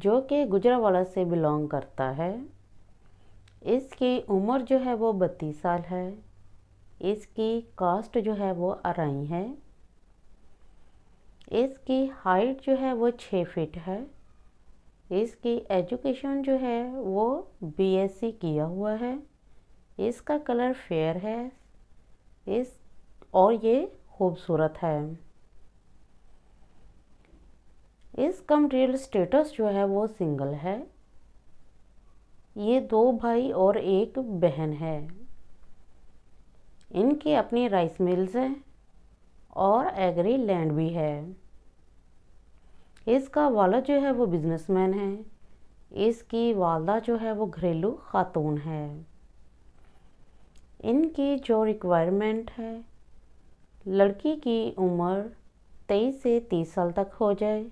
जो कि गुजरावाला से बिलोंग करता है इसकी उम्र जो है वो बत्तीस साल है इसकी कास्ट जो है वो अराई है इसकी हाइट जो है वो छः फीट है इसकी एजुकेशन जो है वो बीएससी किया हुआ है इसका कलर फेयर है इस और ये खूबसूरत है इस कमर्शियल स्टेटस जो है वो सिंगल है ये दो भाई और एक बहन है इनकी अपनी राइस मिल्स हैं और एग्री लैंड भी है इसका वाला जो है वो बिजनेसमैन है इसकी वालदा जो है वो घरेलू खातून है इनकी जो रिक्वायरमेंट है लड़की की उम्र तेईस से तीस साल तक हो जाए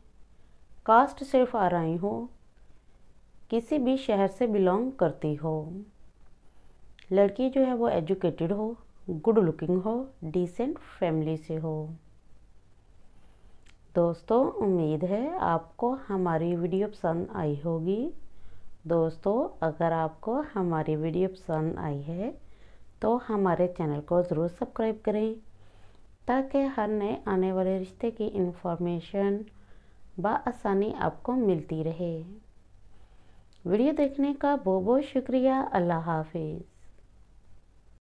कास्ट सिर्फ आ रही हो किसी भी शहर से बिलोंग करती हो लड़की जो है वो एजुकेटेड हो गुड लुकिंग हो डिसेंट फैमिली से हो दोस्तों उम्मीद है आपको हमारी वीडियो पसंद आई होगी दोस्तों अगर आपको हमारी वीडियो पसंद आई है तो हमारे चैनल को ज़रूर सब्सक्राइब करें ताकि हर नए आने वाले रिश्ते की इन्फॉर्मेशन बसानी आपको मिलती रहे वीडियो देखने का बहुत बहुत शुक्रिया अल्लाह हाफिज़